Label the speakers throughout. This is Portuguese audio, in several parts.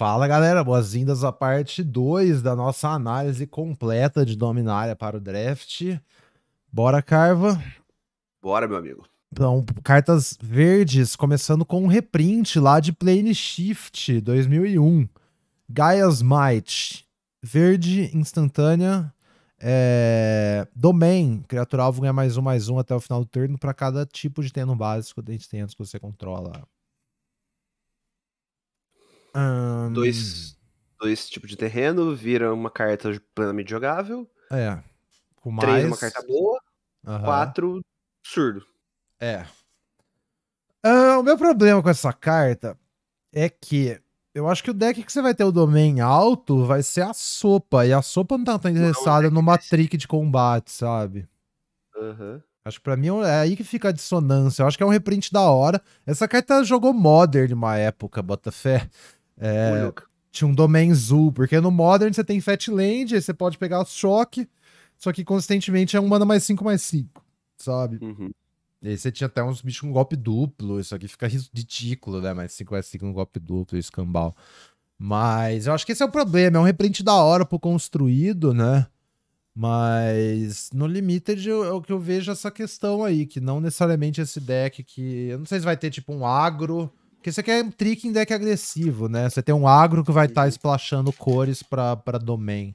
Speaker 1: Fala galera, boas-vindas à parte 2 da nossa análise completa de Dominária para o draft. Bora, Carva?
Speaker 2: Bora, meu amigo.
Speaker 1: Então, cartas verdes, começando com um reprint lá de Plane Shift 2001. Gaia's Might, verde instantânea. É... Domain, criatura alvo ganha mais um, mais um até o final do turno para cada tipo de terreno básico de terrenos que você controla.
Speaker 2: Um... Dois, dois tipos de terreno, vira uma carta plenamente jogável.
Speaker 1: É. Com mais... Três, uma carta boa. Uhum. Quatro, surdo. É. o meu problema com essa carta é que eu acho que o deck que você vai ter o domain alto vai ser a sopa. E a sopa não tá tão é interessada não, numa trick de combate, sabe? Uhum. Acho que pra mim é aí que fica a dissonância. Eu acho que é um reprint da hora. Essa carta jogou Modern uma época, Botafé. É, tinha um Domain Zoo, porque no Modern você tem Fatland, aí você pode pegar o choque, só que consistentemente é um mana mais 5 mais 5, sabe? Uhum. E aí você tinha até uns bichos com golpe duplo, isso aqui fica ridículo, né? mais 5 mais 5 com golpe duplo, escambal Mas eu acho que esse é o problema, é um reprint da hora pro construído, né? Mas no Limited é o que eu vejo essa questão aí, que não necessariamente esse deck que. Eu não sei se vai ter tipo um agro porque você quer um trick em deck agressivo, né? Você tem um agro que vai estar tá uhum. splashando cores pra, pra domain.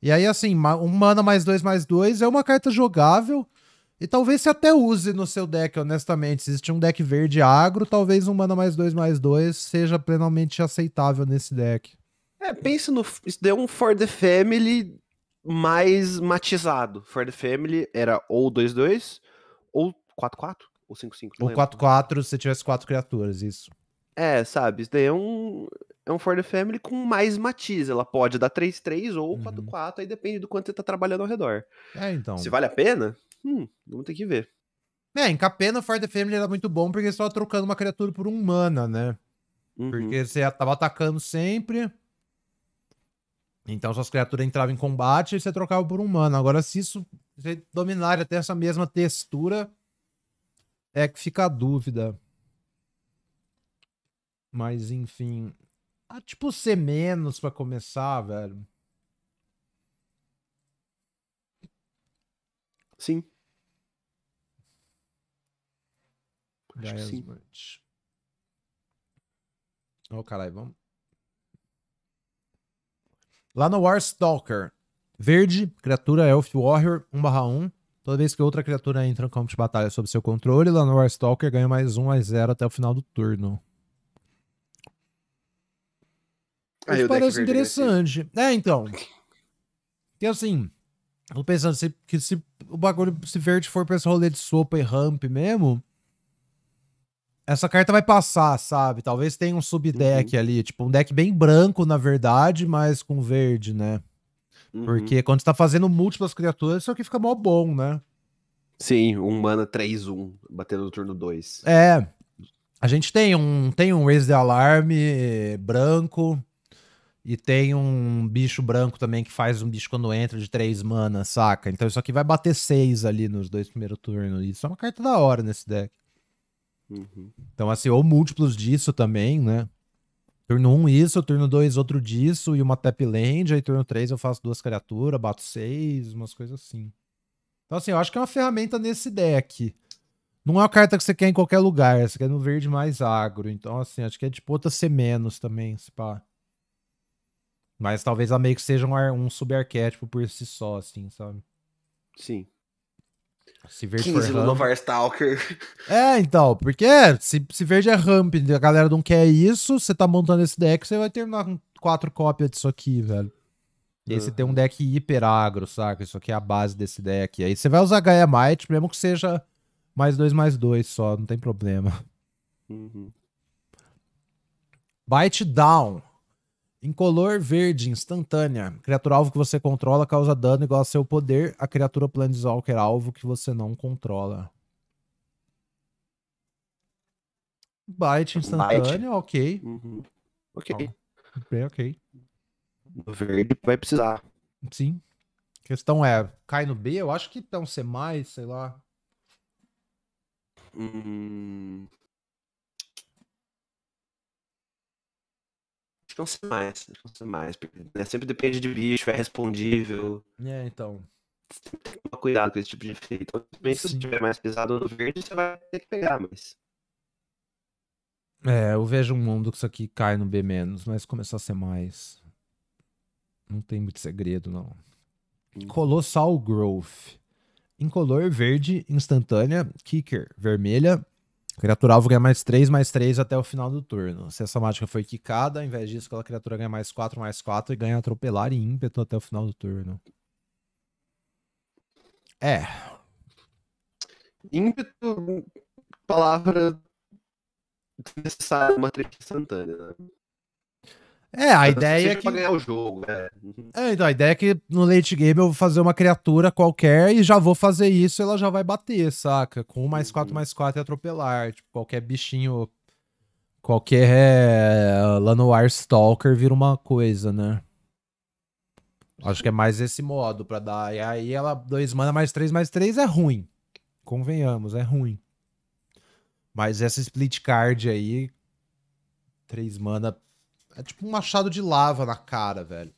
Speaker 1: E aí, assim, um mana mais dois mais dois é uma carta jogável. E talvez você até use no seu deck, honestamente. Se existe um deck verde agro, talvez um mana mais dois mais dois seja plenamente aceitável nesse deck.
Speaker 2: É, pensa no. Isso deu um For the Family mais matizado. For the Family era ou 2-2 ou 4-4 ou 5-5. Ou
Speaker 1: 4-4 se tivesse 4 criaturas, isso.
Speaker 2: É, sabe? Isso daí é um, é um Ford Family com mais matiz. Ela pode dar 3-3 ou 4-4, uhum. aí depende do quanto você tá trabalhando ao redor. É, então. Se vale a pena, hum, vamos ter que ver.
Speaker 1: É, em Capena, o Ford Family era muito bom porque você tava trocando uma criatura por um mana, né? Uhum. Porque você tava atacando sempre. Então suas criaturas entravam em combate e você trocava por um mana. Agora, se isso se dominar até essa mesma textura, é que fica a dúvida. Mas, enfim. Ah, tipo, ser menos pra começar, velho. Sim. Acho Gaias que sim. Ô, oh, caralho, vamos. Lá no War Stalker. Verde, criatura Elf Warrior 1/1. Toda vez que outra criatura entra no campo de batalha sob seu controle, Lanor Stalker ganha mais 1 a 0 até o final do turno.
Speaker 2: Aí, Isso parece interessante.
Speaker 1: É, então. Porque assim, tô pensando se, que se o bagulho se verde for pra esse rolê de sopa e ramp mesmo, essa carta vai passar, sabe? Talvez tenha um subdeck uhum. ali, tipo um deck bem branco, na verdade, mas com verde, né? Uhum. Porque quando você tá fazendo múltiplas criaturas, isso aqui fica mó bom, né?
Speaker 2: Sim, um mana 3-1, batendo no turno 2.
Speaker 1: É. A gente tem um, tem um Raise the Alarm eh, branco. E tem um bicho branco também que faz um bicho quando entra de três manas, saca? Então isso aqui vai bater seis ali nos dois primeiros turnos. Isso é uma carta da hora nesse deck. Uhum. Então, assim, ou múltiplos disso também, né? Turno 1 um isso, turno 2 outro disso, e uma tap land, aí turno 3 eu faço duas criaturas, bato seis, umas coisas assim. Então assim, eu acho que é uma ferramenta nesse deck. Não é uma carta que você quer em qualquer lugar, você quer no verde mais agro. Então assim, acho que é de puta ser menos também, se pá. Mas talvez a meio que seja um, um subarquétipo por si só, assim, sabe? Sim. Se verde 15 for Lula Stalker. É, então, porque se, se verde é ramp, a galera não quer isso, você tá montando esse deck, você vai terminar com quatro cópias disso aqui, velho. E aí uhum. você tem um uhum. deck hiper agro, saca? Isso aqui é a base desse deck. E aí você vai usar Gaia Might, mesmo que seja mais dois, mais dois só, não tem problema. Uhum. Bite Down. Incolor verde, instantânea. Criatura alvo que você controla causa dano igual a seu poder. A criatura Planeswalker alvo que você não controla. Byte instantânea, ok. Uhum. Ok. Bem, ok.
Speaker 2: No verde vai precisar.
Speaker 1: Sim. A questão é, cai no B? Eu acho que tem então, um C+, sei lá.
Speaker 2: Hum... Acho que não sei mais. Acho que não sei mais. Né? Sempre depende de bicho, é respondível. É, então. Sempre tem que tomar cuidado com esse tipo de efeito. Obviamente, se tiver mais pesado no verde, você vai ter que pegar, mas.
Speaker 1: É, eu vejo um mundo que isso aqui cai no B-, mas começou a ser mais. Não tem muito segredo, não. Hum. Colossal Growth. Incolor verde instantânea, kicker vermelha, criatura alvo ganha mais 3, mais 3 até o final do turno. Se essa mágica foi quicada, ao invés disso, aquela criatura ganha mais 4, mais 4 e ganha atropelar e ímpeto até o final do turno. É.
Speaker 2: Ímpeto, palavra necessária, uma trilha instantânea, né?
Speaker 1: É, a ideia é que. Pra
Speaker 2: ganhar o jogo, né? É,
Speaker 1: então, a ideia é que no late game eu vou fazer uma criatura qualquer e já vou fazer isso e ela já vai bater, saca? Com 1 mais 4 uhum. mais 4 e atropelar. Tipo, qualquer bichinho. Qualquer é, Lanoir Stalker vira uma coisa, né? Acho que é mais esse modo pra dar. E aí ela, 2 mana mais 3 mais 3 é ruim. Convenhamos, é ruim. Mas essa split card aí, 3 mana é tipo um machado de lava na cara, velho.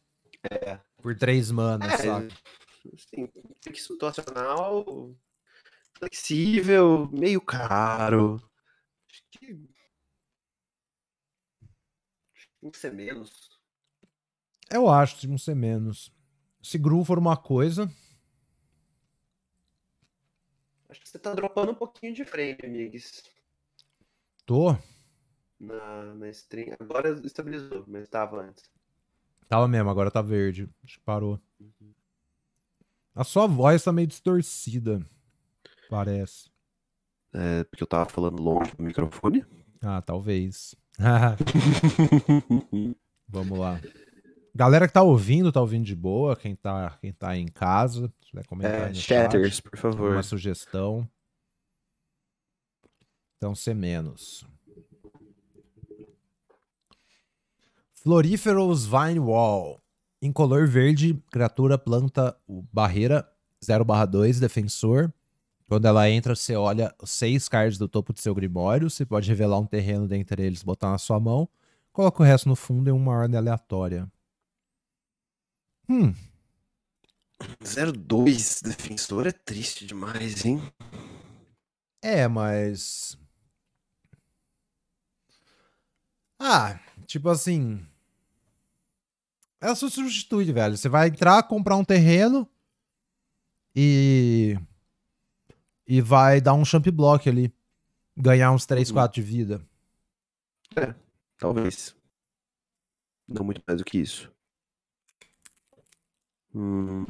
Speaker 1: É. Por três manas, é, saca?
Speaker 2: Sim, situacional,
Speaker 1: flexível, meio caro.
Speaker 2: Acho que. Acho que tem que ser menos.
Speaker 1: Eu acho que tem que ser menos. Se Gru for uma coisa.
Speaker 2: Acho que você tá dropando um pouquinho de frame, amigos. Tô na, na stream. Agora estabilizou, mas estava
Speaker 1: antes. Tava mesmo, agora tá verde. Acho que parou. Uhum. A sua voz tá meio distorcida, parece. É
Speaker 2: porque eu tava falando longe do microfone?
Speaker 1: Ah, talvez. Vamos lá. Galera que tá ouvindo, tá ouvindo de boa. Quem tá, quem tá em casa, se quiser comentar é, Shatters, chat, por favor. Uma sugestão. Então, ser menos. Floriferous Vine Wall. em color verde, criatura, planta, barreira, 0/2, defensor. Quando ela entra, você olha seis cards do topo do seu grimório. Você pode revelar um terreno dentre eles, botar na sua mão. Coloca o resto no fundo em uma ordem aleatória. Hum.
Speaker 2: 0-2, defensor é triste demais, hein?
Speaker 1: É, mas. Ah, tipo assim é só substitui, velho. Você vai entrar, comprar um terreno e. E vai dar um champ block ali. Ganhar uns 3, 4 uhum. de vida.
Speaker 2: É, talvez. Não muito mais do que isso. Hum.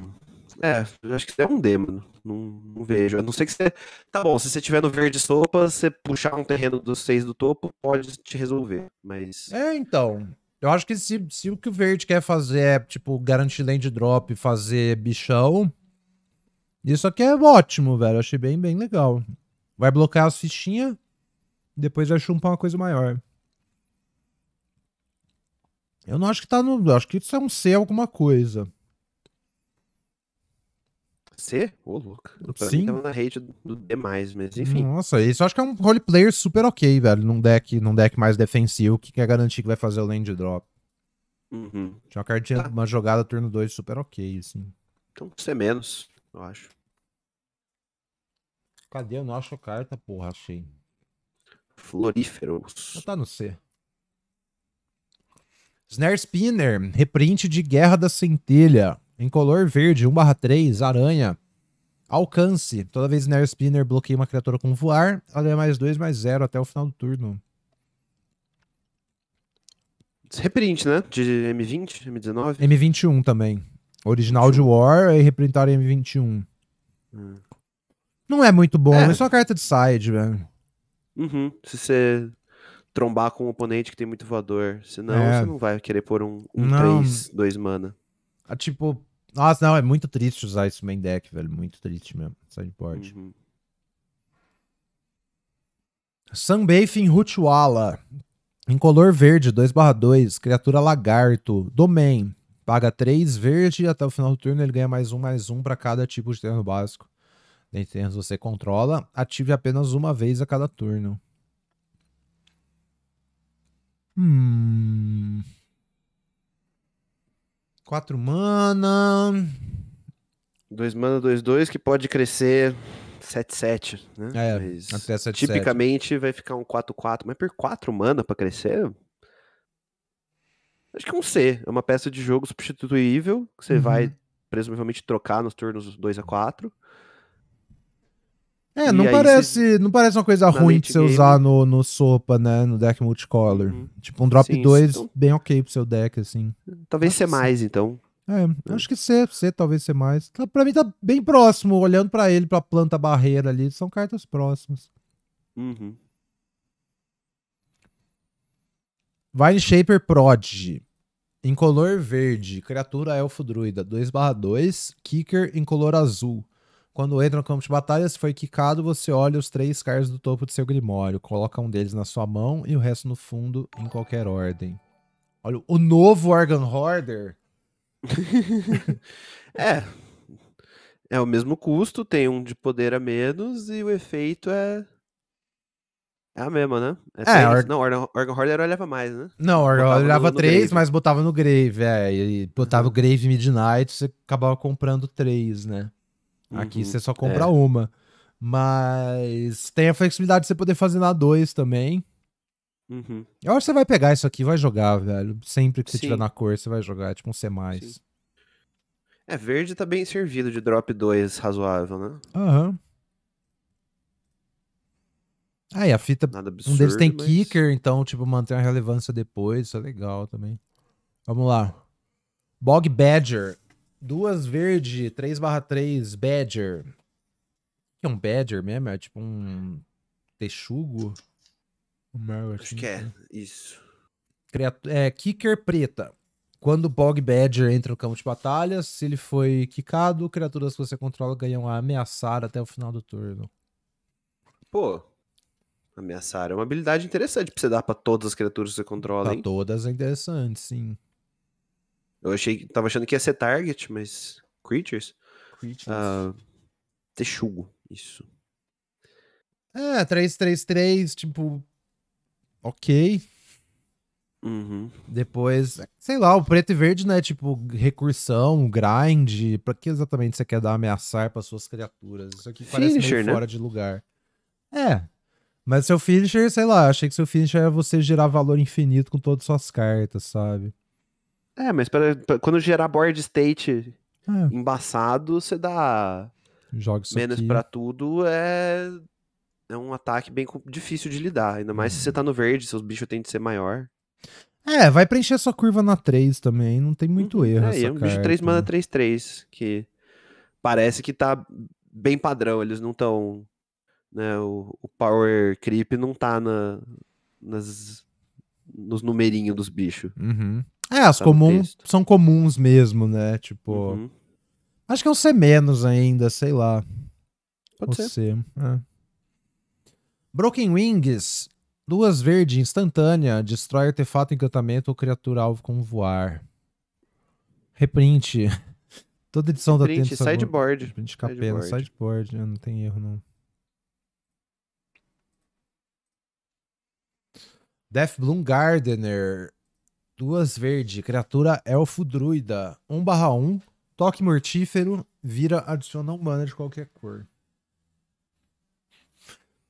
Speaker 2: É, acho que você é um D, mano. Não, não, vejo. A não ser que você. Tá bom, se você tiver no verde sopa, você puxar um terreno dos seis do topo, pode te resolver. Mas.
Speaker 1: É, então. Eu acho que se, se o que o Verde quer fazer é, tipo, garantir land drop, fazer bichão, isso aqui é ótimo, velho. achei bem, bem legal. Vai bloquear as fichinhas, depois vai chumpar uma coisa maior. Eu não acho que tá no... acho que isso é um C alguma coisa.
Speaker 2: C? Ô, oh, louco. Pra Sim. Mim, na rede do demais, mas enfim. Nossa,
Speaker 1: isso eu acho que é um roleplayer super ok, velho. Num deck, num deck mais defensivo, que quer é garantir que vai fazer o land drop. Uhum. Tinha uma cartinha, tá. uma jogada turno 2 super ok, assim. Então, C é menos, eu acho. Cadê? a nossa carta, porra, achei. Floríferos. Não tá no C. Snare Spinner, reprint de Guerra da Centelha. Em color verde, 1/3, aranha. Alcance. Toda vez Nair Spinner bloqueia uma criatura com voar, ela é mais 2, mais 0 até o final do turno. Reprint,
Speaker 2: né? De M20, M19?
Speaker 1: M21 também. Original de War e reprintaram M21. Hum. Não é muito bom, é, é só uma carta de side, velho.
Speaker 2: Uhum. Se você trombar com um oponente que tem muito voador, senão é. você não vai querer pôr um 3 um 2 mana.
Speaker 1: Ah, tipo, nossa, não, é muito triste usar esse main deck, velho. Muito triste mesmo. Sideboard. Uhum. Sunbathing Hutuala. color verde, 2/2. Criatura lagarto. Domain. Paga 3 verde. Até o final do turno ele ganha mais um, mais um para cada tipo de terreno básico. Dentre terrenos você controla. Ative apenas uma vez a cada turno. Hum. 4 mana.
Speaker 2: 2 mana, 2, 2, que pode crescer 7-7, né? É,
Speaker 1: mas até 7, Tipicamente
Speaker 2: 7. vai ficar um 4-4, mas por 4 mana pra crescer. Acho que é um C. É uma peça de jogo substituível que você uhum. vai presumivelmente trocar nos turnos 2 a 4.
Speaker 1: É, e não parece, não parece uma coisa Na ruim de você game. usar no, no sopa, né? No deck multicolor. Uhum. Tipo, um drop 2 então... bem ok pro seu deck, assim. Talvez ser mais, então. É, né? acho que ser, ser, talvez ser mais. Tá, pra mim tá bem próximo, olhando para ele, pra planta barreira ali, são cartas próximas. Uhum. Vine Shaper Prod. Em color verde, criatura elfo druida, 2/2, kicker em color azul. Quando entra no campo de batalha, se foi quicado, você olha os três cards do topo de seu grimório, coloca um deles na sua mão e o resto no fundo, em qualquer ordem. Olha, o novo Organ Horder. é.
Speaker 2: É o mesmo custo, tem um de poder a menos e o efeito é. É a mesma, né? É, é or... Não, Organ, Organ Hoarder olhava mais, né? Não, Organ Horder olhava três, mas
Speaker 1: botava no Grave, é. E botava uhum. o Grave Midnight, você acabava comprando três, né? Aqui uhum. você só compra é. uma. Mas tem a flexibilidade de você poder fazer na 2 também. Uhum. Eu acho que você vai pegar isso aqui vai jogar, velho. Sempre que você estiver tiver na cor, você vai jogar. É tipo um C. Sim.
Speaker 2: É, verde tá bem servido de drop 2 razoável, né?
Speaker 1: Aham. Uhum. Ah, e a fita. Absurdo, um deles tem mas... kicker, então, tipo, mantém a relevância depois. Isso é legal também. Vamos lá. Bog Badger. Duas verde, 3/3 Badger. que é um Badger mesmo? É tipo um texugo? Um Acho que é, isso. é, kicker preta. Quando o Bog Badger entra no campo de batalha, se ele foi quicado, criaturas que você controla ganham a ameaçar até o final do turno. Pô,
Speaker 2: ameaçar é uma habilidade interessante pra você dar pra todas as criaturas que você controla, pra hein?
Speaker 1: todas é interessante, sim.
Speaker 2: Eu achei, tava achando que ia ser Target, mas Creatures? Creatures. Ah, texugo, isso.
Speaker 1: É, 333, tipo. Ok. Uhum. Depois, sei lá, o preto e verde, né? Tipo, recursão, grind. Pra que exatamente você quer dar ameaçar para suas criaturas? Isso aqui parece finisher, meio né? fora de lugar. É. Mas seu finisher, sei lá, achei que seu finisher era é você gerar valor infinito com todas as suas cartas, sabe?
Speaker 2: É, mas pra, pra quando gerar board state é. embaçado, você dá Joga menos para tudo, é é um ataque bem difícil de lidar. Ainda mais se você tá no verde, seus bichos têm de ser maior.
Speaker 1: É, vai preencher sua curva na 3 também, não tem muito uhum. erro. É, é um carta. bicho 3
Speaker 2: mana 3-3, que parece que tá bem padrão, eles não estão. Né, o, o, power creep não tá na, nas, nos numerinhos dos bichos. Uhum.
Speaker 1: É, as tá comuns são comuns mesmo, né? Tipo. Uhum. Acho que é um C menos ainda, sei lá. Pode Ou ser. C, é. Broken Wings, duas verde instantânea, destrói artefato, encantamento ou criatura alvo com voar. Reprint. Toda edição Reprint, da print Sideboard. Reprint capela, sideboard. sideboard. Né? Não tem erro, não. Death Bloom Gardener. Duas verde, criatura elfo druida. 1 barra 1, toque mortífero, vira, adiciona um mana de qualquer cor.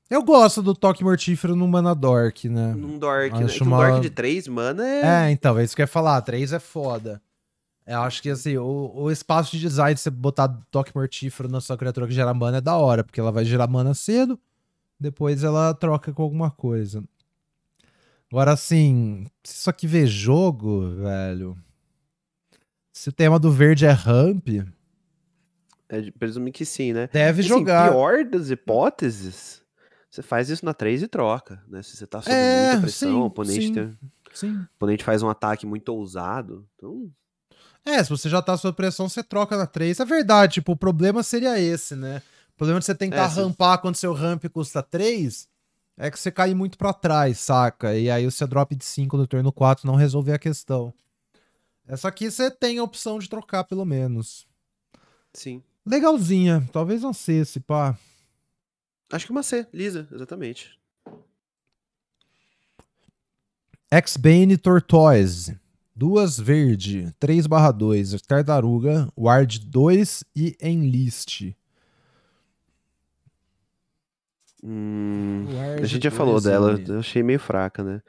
Speaker 1: Eu gosto do toque mortífero no mana dork, né? Num dork, né? acho né? uma... Um dork de 3 mana é... É, então, é isso que eu ia falar. 3 é foda. Eu acho que, assim, o, o espaço de design de você botar toque mortífero na sua criatura que gera mana é da hora, porque ela vai gerar mana cedo, depois ela troca com alguma coisa. Agora, assim, se isso aqui vê jogo, velho. Se o tema do verde é ramp.
Speaker 2: É, presumo que sim, né? Deve assim, jogar. pior das hipóteses, você faz isso na 3 e troca, né? Se você tá sob é, muita pressão, sim, o oponente sim, tem... sim. O oponente faz um ataque muito
Speaker 1: ousado. Então. É, se você já tá sob pressão, você troca na 3. É verdade, tipo, o problema seria esse, né? O problema de você tentar é, rampar se... quando seu ramp custa 3 é que você cai muito para trás, saca? E aí o seu drop de 5 no turno 4 não resolve a questão. Essa é aqui você tem a opção de trocar, pelo menos. Sim. Legalzinha. Talvez não C, se pá. Acho que uma C,
Speaker 2: lisa, exatamente.
Speaker 1: X-Bane Tortoise. Duas verde, 3 barra 2, Tardaruga, Ward 2 e Enlist. Hum, a gente já falou
Speaker 2: dela, eu achei meio fraca, né?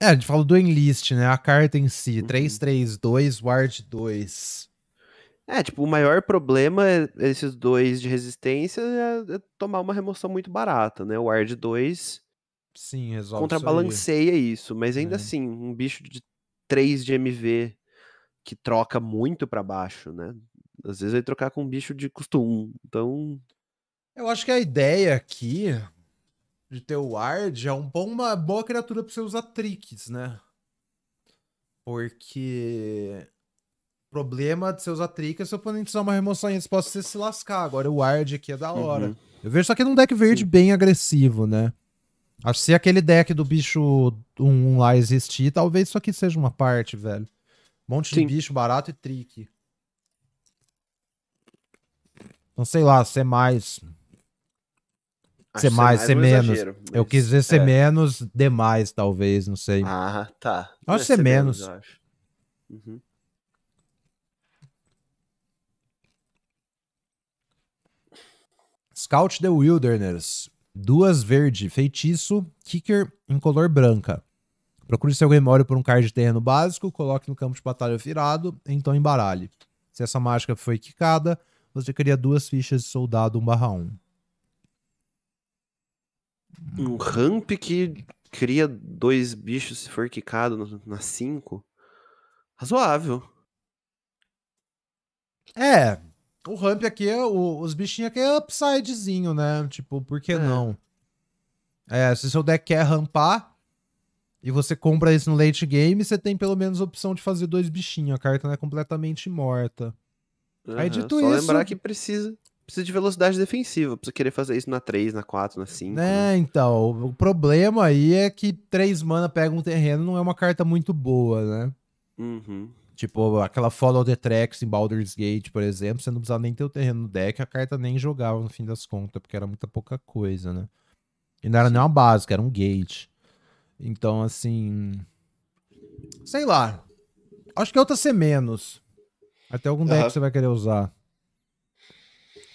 Speaker 1: É, a gente falou do Enlist, né? A carta em si, uhum. 3-3-2, Ward 2. É, tipo, o maior problema é
Speaker 2: esses dois de resistência é, é tomar uma remoção muito barata, né? O Ward 2
Speaker 1: Sim, resolve contrabalanceia
Speaker 2: isso, isso mas ainda é. assim, um bicho de 3 de MV que troca muito para baixo, né? Às vezes vai trocar com um bicho de custo
Speaker 1: 1. Então, eu acho que a ideia aqui de ter o Ward é um bom, uma boa criatura pra você usar tricks, né? Porque. Problema de você usar trick é seu oponente usar uma remoção em resposta você se lascar. Agora o Ward aqui é da uhum. hora. Uhum. Eu vejo só que é num deck verde Sim. bem agressivo, né? Acho que se aquele deck do bicho 1 um, lá existir, talvez isso aqui seja uma parte, velho. monte Sim. de bicho barato e trick. Não sei lá, ser mais Ser mais, ser, mais, ser menos. Exagero, mas... Eu quis dizer ser é. menos demais, talvez, não sei. Ah, tá. Eu acho é, ser, ser, menos. menos acho. Uhum. Scout the Wilderness. Duas verde, feitiço, kicker em color branca. Procure seu memório por um card de terreno básico, coloque no campo de batalha virado, então embaralhe. Se essa mágica foi quicada, você cria duas fichas de soldado 1/1
Speaker 2: um ramp que cria dois bichos se for quicado na 5.
Speaker 1: Razoável. É. O ramp aqui, é o, os bichinhos aqui é upsidezinho, né? Tipo, por que é. não? É, se seu deck quer rampar e você compra isso no late game, você tem pelo menos a opção de fazer dois bichinhos. A carta não é completamente morta. Uhum, Aí dito só isso. lembrar que
Speaker 2: precisa precisa de velocidade defensiva, precisa querer fazer isso na 3, na 4, na 5. É, né, né?
Speaker 1: então, o problema aí é que 3 mana pega um terreno não é uma carta muito boa, né? Uhum. Tipo, aquela Follow the Tracks em Baldur's Gate, por exemplo, você não precisava nem ter o terreno no deck, a carta nem jogava no fim das contas, porque era muita pouca coisa, né? E não era nem uma básica, era um gate. Então, assim. Sei lá. Acho que é outra ser menos. Até algum uhum. deck você vai querer usar.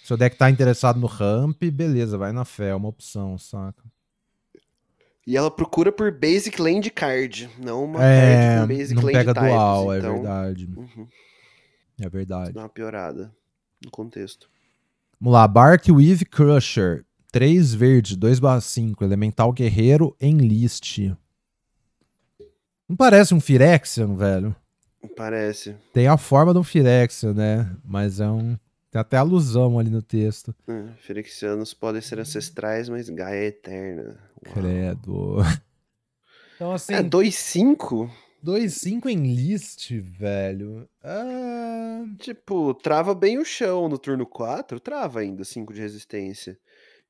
Speaker 1: Seu deck tá interessado no ramp, beleza, vai na fé, é uma opção, saca?
Speaker 2: E ela procura por basic land card, não uma é, card com basic não land pega types, dual, é então... é verdade. Uhum. É verdade. dá uma piorada no contexto.
Speaker 1: Vamos lá, Bark Weave Crusher, 3 verde, 2/5, elemental guerreiro em list. Não parece um Firexian, velho? Parece. Tem a forma de um Firexian, né? Mas é um tem até alusão ali no texto.
Speaker 2: É, podem ser ancestrais, mas Gaia é eterna.
Speaker 1: Uau. Credo. Então, assim. É 2-5? 2-5 em list, velho.
Speaker 2: Ah... Tipo, trava bem o chão no turno 4, trava ainda 5 de resistência.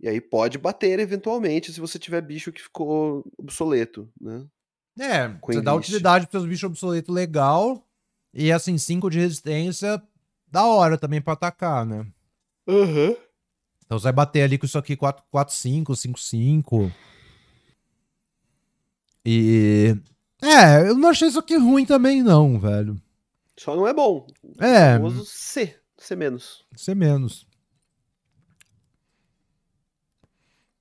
Speaker 2: E aí pode bater eventualmente se você tiver bicho que ficou obsoleto, né?
Speaker 1: É, você dá utilidade para seus bichos obsoleto legal. E assim, 5 de resistência da hora também pra atacar, né? Uhum. Então você vai bater ali com isso aqui 4, 5, 5, 5. E. É, eu não achei isso aqui ruim também, não, velho.
Speaker 2: Só não é bom.
Speaker 1: É. O
Speaker 2: C. C menos.
Speaker 1: C menos.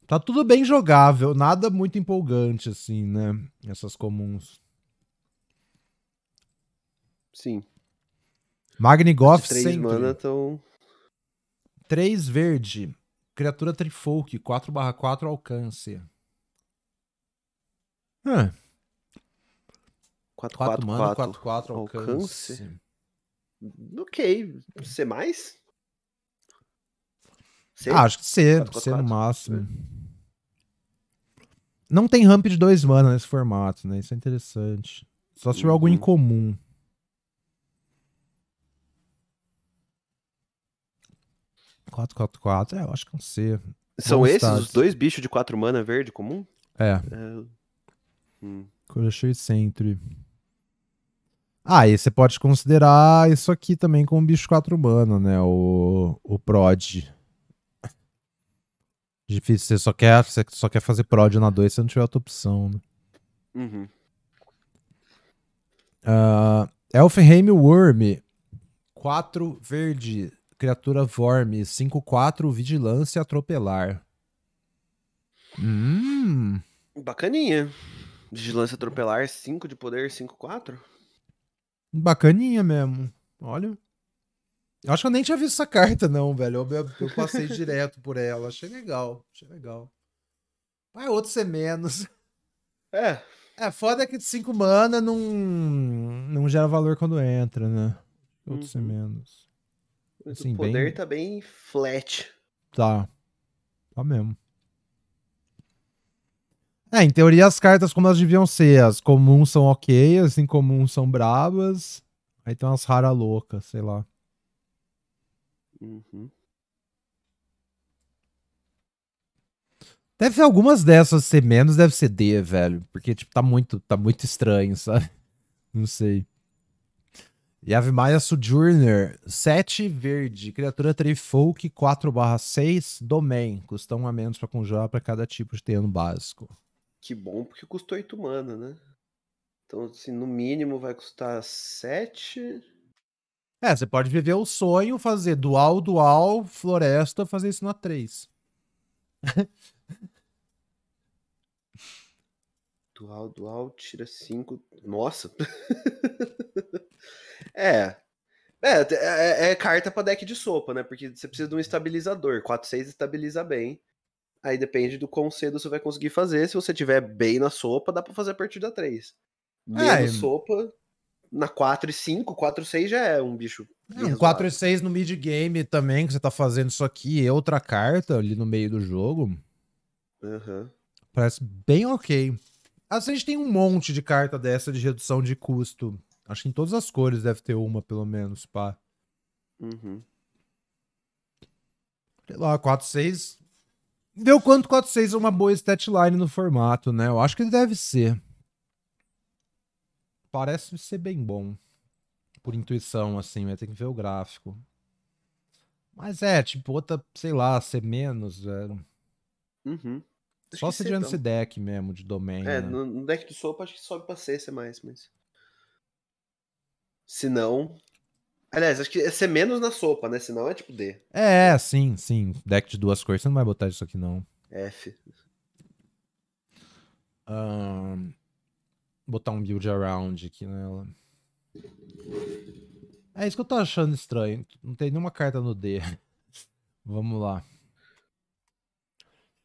Speaker 1: Tá tudo bem jogável, nada muito empolgante, assim, né? Essas comuns. Sim. Magni Goff sempre. Mana tão... 3 verde. Criatura Trifolk, 4/4 alcance. 4, 4, 4, mana, 4, 4 alcance. alcance.
Speaker 2: Ok. C mais?
Speaker 1: C? Ah, acho que C. 4, 4, C no máximo. Não tem ramp de 2 mana nesse formato, né? Isso é interessante. Só se tiver uhum. algo incomum. comum. 4, 4, 4. É, eu acho que não é sei. São Bom esses status.
Speaker 2: os dois bichos de 4 mana verde comum? É. é... Hum.
Speaker 1: Crochet Sentry. Ah, e você pode considerar isso aqui também como um bicho 4 mana, né? O, o prod. Difícil, você só quer, você só quer fazer prod na 2 se não tiver outra opção, né? Uhum. Uh, ah, Elfheim Worm. 4 verde criatura Vorme, 5-4, Vigilância Atropelar. Hum.
Speaker 2: Bacaninha. Vigilância Atropelar, 5 de poder, 5-4.
Speaker 1: Bacaninha mesmo. Olha. acho que eu nem tinha visto essa carta, não, velho. Eu, eu, passei direto por ela. Achei legal. Achei legal. Ah, outro ser menos. É. É, foda é que de 5 mana não, não gera valor quando entra, né? Outro uhum. ser menos. Assim, o poder bem... tá bem flat. Tá. Tá mesmo. É, em teoria as cartas como elas deviam ser. As comuns são ok, as incomuns são brabas. Aí tem umas raras loucas, sei lá. Uhum. Deve ser algumas dessas ser menos, deve ser D, velho. Porque, tipo, tá muito, tá muito estranho, sabe? Não sei. Maia Sojourner, 7 verde, criatura Trifolk 4/6, Domain, custa 1 a menos pra conjurar pra cada tipo de terreno básico.
Speaker 2: Que bom, porque custou 8 mana, né? Então, assim, no mínimo vai custar 7.
Speaker 1: É, você pode viver o sonho, fazer dual, dual, floresta, fazer isso na 3.
Speaker 2: dual, dual, tira 5. Nossa! É. É, é, é, é carta pra deck de sopa, né? Porque você precisa de um estabilizador. 4-6 estabiliza bem. Aí depende do quão cedo você vai conseguir fazer. Se você tiver bem na sopa, dá pra fazer a partida 3. Menos é, sopa, na 4 e 5, 4 e 6 já é um bicho. Um 4 e
Speaker 1: 6 no mid game também, que você tá fazendo isso aqui, e é outra carta ali no meio do jogo. Uhum. Parece bem ok. Assim, a gente tem um monte de carta dessa de redução de custo Acho que em todas as cores deve ter uma, pelo menos, pá. Uhum. Sei lá, 4-6. Deu quanto 4-6 é uma boa statline no formato, né? Eu acho que ele deve ser. Parece ser bem bom. Por intuição, assim, vai ter que ver o gráfico. Mas é, tipo, outra, sei lá, ser menos, velho.
Speaker 2: É. Uhum. Só se tiver nesse
Speaker 1: deck mesmo, de domínio. É, né?
Speaker 2: no deck do sopa acho que sobe pra C, ser mais, mas. Se não. Aliás, acho que é ser menos na sopa, né? Se não é tipo D.
Speaker 1: É, sim, sim. Deck de duas cores. Você não vai botar isso aqui, não. F. Um, botar um build around aqui nela. É isso que eu tô achando estranho. Não tem nenhuma carta no D. Vamos lá.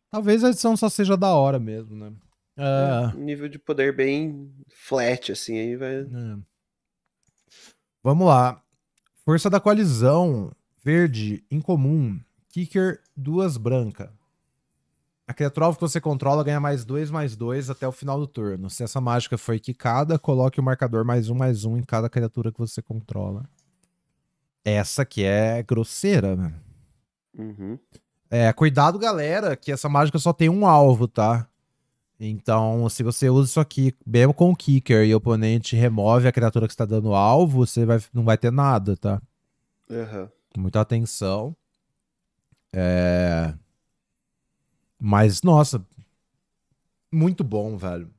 Speaker 1: Talvez a edição só seja da hora mesmo, né? É, um
Speaker 2: ah. nível de poder bem flat, assim, aí vai. É.
Speaker 1: Vamos lá. Força da coalizão. Verde, incomum. Kicker, duas branca. A criatura alvo que você controla ganha mais dois, mais dois até o final do turno. Se essa mágica foi quicada, coloque o marcador mais um, mais um em cada criatura que você controla. Essa que é grosseira, né? Uhum. É, cuidado, galera, que essa mágica só tem um alvo, tá? Então, se você usa isso aqui, mesmo com o Kicker e o oponente remove a criatura que está dando alvo, você vai, não vai ter nada, tá? Uhum. Muita atenção. É... Mas, nossa, muito bom, velho.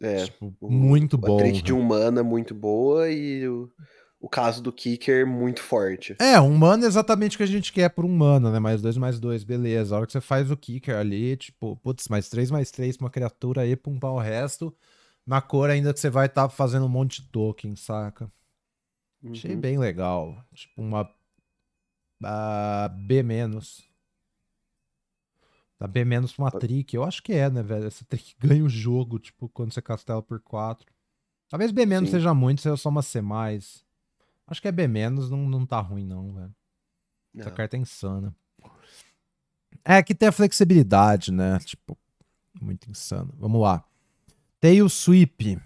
Speaker 1: É, tipo, muito o, bom. A trick de
Speaker 2: humana é muito boa e o, o caso do kicker muito forte. É,
Speaker 1: um mana é exatamente o que a gente quer por um mana, né? Mais dois, mais dois, beleza. A hora que você faz o kicker ali, tipo, putz, mais três, mais três pra uma criatura aí, pumpar o resto. Na cor ainda que você vai estar tá fazendo um monte de token, saca? Uhum. Achei bem legal. Tipo, uma. Uh, B menos. Da B menos pra uma trick. Eu acho que é, né, velho? Essa trick ganha o jogo, tipo, quando você castela por 4. Talvez B menos seja muito, seja só uma C mais. Acho que é B menos, não, não tá ruim, não, velho. Essa é. carta é insana. É que tem a flexibilidade, né? Tipo, muito insano. Vamos lá. Tail Sweep.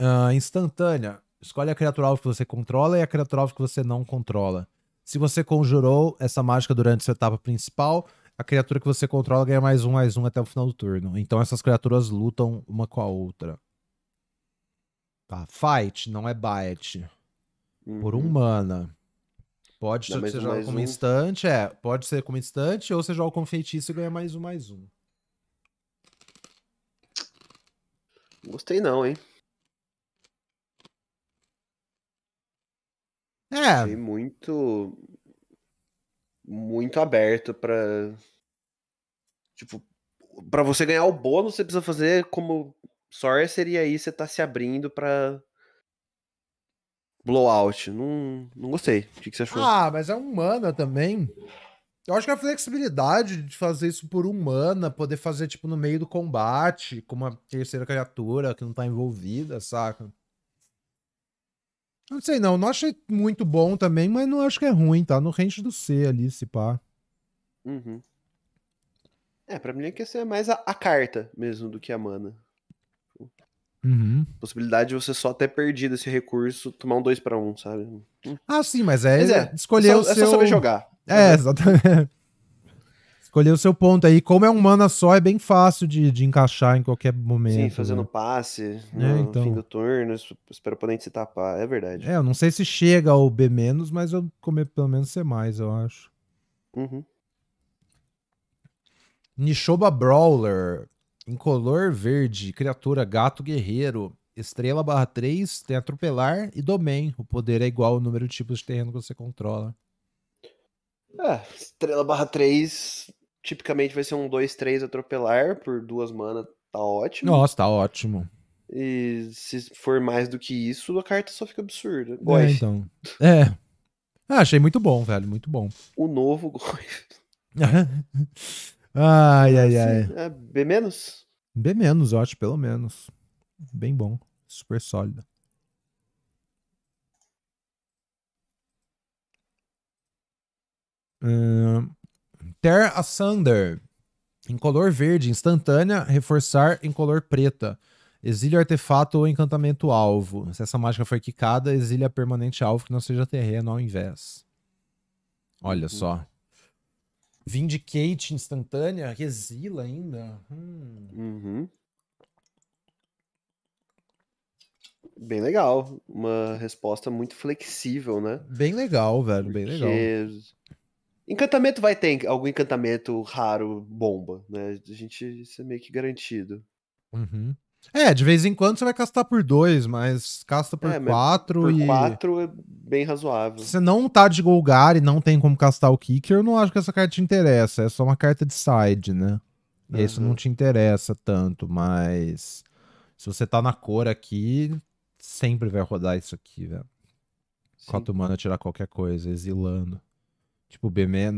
Speaker 1: Uh, instantânea. Escolhe a criatura alvo que você controla e a criatura alvo que você não controla. Se você conjurou essa mágica durante sua etapa principal, a criatura que você controla ganha mais um, mais um até o final do turno. Então essas criaturas lutam uma com a outra. Tá, fight, não é bite uhum. por um mana. Pode ser jogado como um. instante, é. Pode ser como instante, ou você joga como feitiço e ganha mais um, mais um.
Speaker 2: Gostei não, hein? É. Achei muito. Muito aberto pra. Tipo, pra você ganhar o bônus, você precisa fazer como Sorcery, e aí você tá se abrindo pra Blowout. Não, não gostei. O que, que você achou? Ah,
Speaker 1: mas é humana também. Eu acho que a flexibilidade de fazer isso por humana, poder fazer, tipo, no meio do combate, com uma terceira criatura que não tá envolvida, saca? Não sei, não. Não achei muito bom também, mas não acho que é ruim, tá? No range do C ali, se pá. Uhum.
Speaker 2: É, pra mim é que essa é mais a, a carta mesmo do que a mana. Uhum. Possibilidade de você só ter perdido esse recurso, tomar um 2 para 1 um, sabe?
Speaker 1: Ah, sim, mas é, mas é escolher é só, o seu... É só saber jogar. É, uhum. exatamente. escolher o seu ponto aí. Como é um mana só, é bem fácil de, de encaixar em qualquer momento. Sim, né? fazendo é, né?
Speaker 2: passe no é, então... fim do turno, espero o oponente se tapar, é verdade. É, eu
Speaker 1: não sei se chega ao B-, mas eu comer pelo menos C+, eu acho. Uhum. Nishoba Brawler. Incolor verde, criatura gato guerreiro. Estrela barra 3, tem atropelar e domain. O poder é igual ao número de tipos de terreno que você controla.
Speaker 2: É, estrela barra 3 tipicamente vai ser um 2, 3 atropelar por duas mana, tá ótimo. Nossa,
Speaker 1: tá ótimo.
Speaker 2: E se for mais do que isso, a carta só fica absurda. Goif. É, então.
Speaker 1: É. Ah, achei muito bom, velho, muito bom.
Speaker 2: O novo Goif.
Speaker 1: Ai, ai, ai. É B menos? B menos, eu acho, pelo menos. Bem bom. Super sólido. Uh, Ter Asunder. Em color verde, instantânea, reforçar em color preta. Exílio artefato ou encantamento alvo. Se essa mágica for quicada, exilia permanente alvo que não seja terreno ao invés. Olha uhum. só. Vindicate instantânea, resila ainda. Hum. Uhum.
Speaker 2: Bem legal. Uma resposta muito flexível, né?
Speaker 1: Bem legal, velho. Bem Porque... legal.
Speaker 2: Encantamento vai ter algum encantamento raro, bomba, né? A gente, isso é meio que garantido.
Speaker 1: Uhum. É, de vez em quando você vai castar por dois, mas casta por é, quatro por e... quatro
Speaker 2: é bem razoável. Se você não
Speaker 1: tá de Golgari, não tem como castar o Kicker, eu não acho que essa carta te interessa. É só uma carta de side, né? uhum. isso não uhum. te interessa tanto, mas... Se você tá na cor aqui, sempre vai rodar isso aqui, velho. Quatro mana tirar qualquer coisa, exilando. Tipo B-. B-.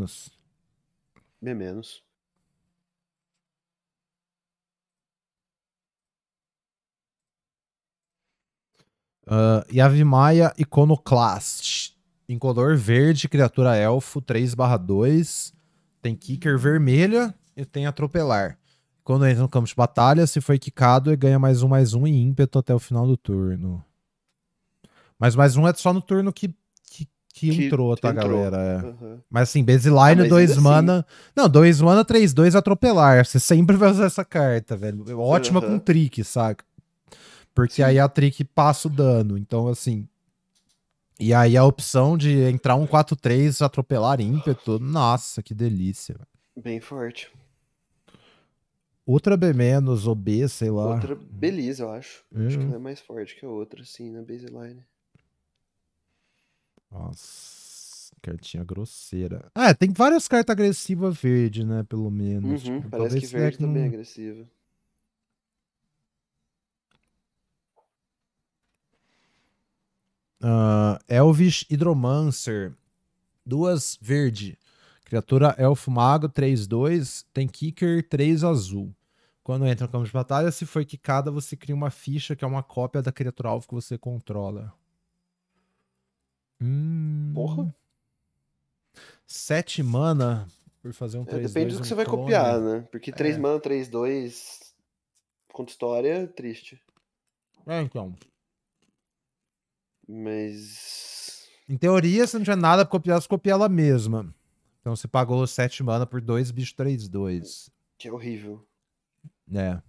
Speaker 1: Uh, ah, Yavimaya Iconoclast. color verde, criatura elfo 3/2. Tem kicker vermelha e tem atropelar. Quando entra no campo de batalha, se foi quicado, ele ganha mais um, mais um e ímpeto até o final do turno. Mas mais um é só no turno que, que, que, que entrou, tá, galera? É. Uhum. Mas assim, baseline, ah, dois assim. mana. Assim... Não, dois mana, três, dois atropelar. Você sempre vai usar essa carta, velho. Ótima uhum. com trick, saca? Porque Sim. aí a Trick passa o dano. Então, assim. E aí a opção de entrar um 4-3, atropelar ímpeto. Nossa, que delícia.
Speaker 2: Bem forte.
Speaker 1: Outra B menos, ou B, sei lá. Outra
Speaker 2: beleza, eu acho. É. Acho que ela é mais forte que a outra, assim, na baseline. Nossa,
Speaker 1: cartinha grosseira. Ah, tem várias cartas agressivas verde, né? Pelo menos. Uhum, tipo, parece que verde não... também é agressiva. Uh, Elvis Hidromancer. Duas verde. Criatura Elfo Mago 3-2. Tem Kicker 3 azul. Quando entra no campo de batalha, se for quicada, você cria uma ficha que é uma cópia da criatura alvo que você controla. Hum... Porra. 7 mana por fazer um 3 é, Depende do que um você vai clone. copiar, né?
Speaker 2: Porque 3 é. mana, 3, 2. Conta história, triste. É, então. Mas.
Speaker 1: Em teoria, você não tinha nada pra copiar, você copia ela mesma. Então você pagou 7 mana por 2, bicho 3, 2.
Speaker 2: Que é horrível.
Speaker 1: É.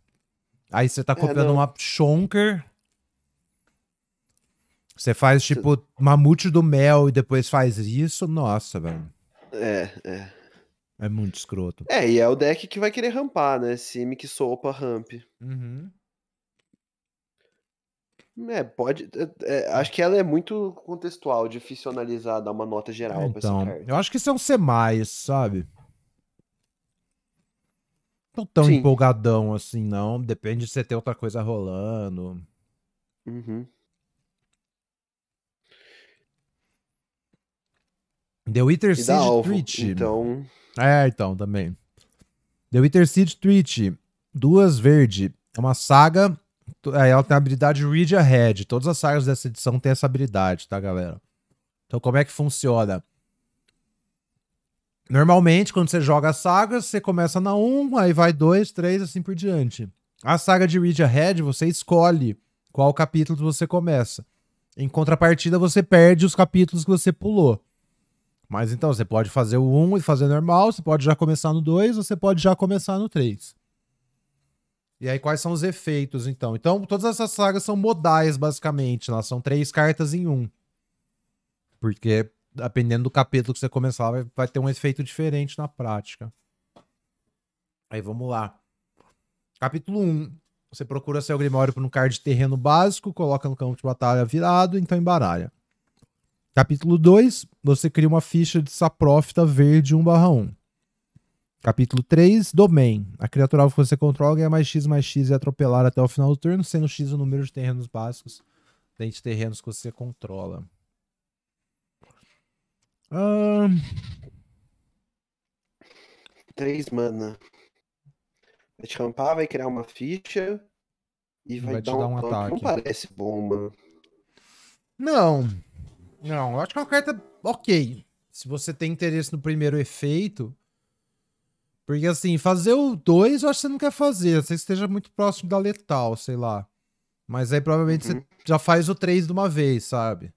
Speaker 1: Aí você tá é, copiando é, uma Shonker. Você faz tipo você... mamute do mel e depois faz isso. Nossa, velho. É, é. É muito escroto.
Speaker 2: É, e é o deck que vai querer rampar, né? Simic, Sopa, Ramp. Uhum. É, pode. É, é, acho que ela é muito contextual, difícil analisar, dar uma nota geral é, pra então, pra essa
Speaker 1: carta. Eu acho que isso é um C, sabe? Não tão Sim. empolgadão assim, não. Depende de você ter outra coisa rolando. Uhum. The Wither Siege Treat. Então. É, então, também. The Wither City Treat. Duas verde. É uma saga ela tem a habilidade Read Ahead. Todas as sagas dessa edição têm essa habilidade, tá, galera? Então, como é que funciona? Normalmente, quando você joga sagas, você começa na 1, aí vai 2, 3, assim por diante. A saga de Read Ahead, você escolhe qual capítulo você começa. Em contrapartida, você perde os capítulos que você pulou. Mas então, você pode fazer o 1 e fazer normal, você pode já começar no 2, você pode já começar no 3. E aí, quais são os efeitos, então? Então, todas essas sagas são modais, basicamente. Elas são três cartas em um. Porque, dependendo do capítulo que você começar, vai, vai ter um efeito diferente na prática. Aí, vamos lá. Capítulo 1. Um. Você procura seu Grimório por um card de terreno básico, coloca no campo de batalha virado, então embaralha. Capítulo 2. Você cria uma ficha de saprófita verde 1/1. Capítulo 3, Domain. A criatura alvo que você controla ganha mais X mais X e é atropelar até o final do turno, sendo X o número de terrenos básicos dentro de terrenos que você controla. três mana.
Speaker 2: Vai te rampar, vai criar uma ficha e vai, vai dar, te dar um, um ataque. Não parece bomba.
Speaker 1: Não. Não, eu acho que é uma carta ok. Se você tem interesse no primeiro efeito, porque assim, fazer o 2 eu acho que você não quer fazer, você esteja muito próximo da letal, sei lá. Mas aí provavelmente uhum. você já faz o 3 de uma vez, sabe?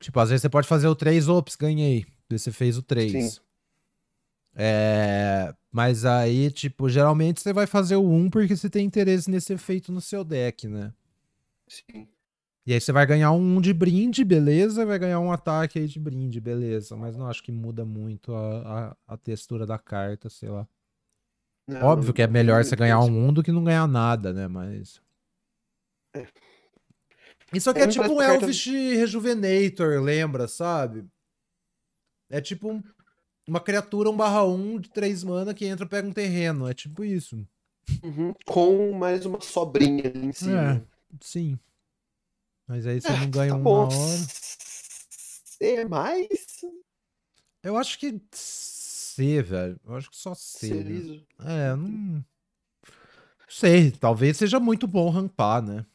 Speaker 1: Tipo, às vezes você pode fazer o 3, ops, ganhei. você fez o 3. É... Mas aí, tipo, geralmente você vai fazer o 1 porque você tem interesse nesse efeito no seu deck, né? Sim. E aí você vai ganhar um de brinde, beleza, vai ganhar um ataque aí de brinde, beleza. Mas não acho que muda muito a, a, a textura da carta, sei lá. Não, Óbvio que é melhor você ganhar um do que não ganhar nada, né? Mas. É. Isso aqui é, tipo um Elvish Rejuvenator, lembra, sabe? É tipo um, uma criatura 1/1 um de 3 mana que entra e pega um terreno. É tipo isso. Uhum. Com mais uma sobrinha ali em cima. É, sim. Mas aí você ah, não ganha tá uma hora.
Speaker 2: C é, mais?
Speaker 1: Eu acho que C, velho. Eu acho que só C. C Né? É, não... não. sei. Talvez seja muito bom rampar, né?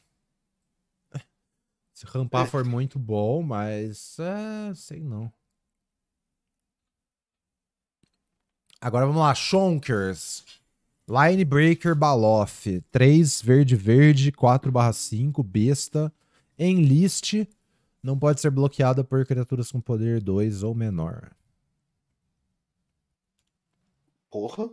Speaker 1: Se rampar é. for muito bom, mas. É, sei não. Agora vamos lá, Shonkers. Linebreaker Baloff. 3 verde verde, 4 barra 5, besta. Enlist não pode ser bloqueada por criaturas com poder 2 ou menor.
Speaker 2: Porra.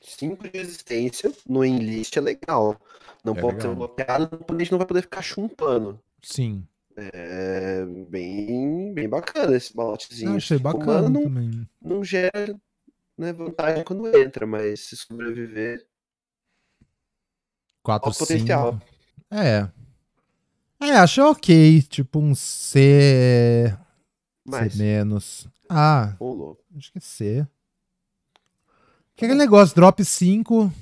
Speaker 2: 5 de resistência no enlist é legal. Não é pode legal. ser bloqueado, o oponente não vai poder ficar chumpando. Sim. É bem, bem bacana esse balotezinho. Não, ah, achei bacana não, também. Não gera né, vantagem quando entra, mas se sobreviver.
Speaker 1: 4, 5. potencial. É, é, acho ok. Tipo um C. É Mais. C menos. Ah. Oh, acho que é C. Que é aquele negócio, drop 5.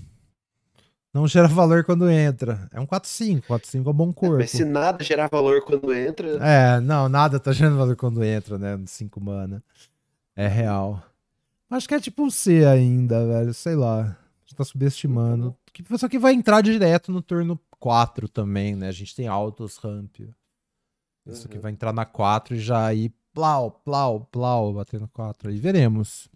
Speaker 1: Não gera valor quando entra. É um 4-5. 4-5 é um bom corpo. É, mas se
Speaker 2: nada gerar valor quando entra. É,
Speaker 1: não, nada tá gerando valor quando entra, né? 5 mana. É real. Acho que é tipo um C ainda, velho. Sei lá. A gente tá subestimando. Só que vai entrar direto no turno 4 também, né? A gente tem altos ramp. Isso uhum. aqui vai entrar na 4 e já ir plau, plau, plau, batendo 4. Aí veremos.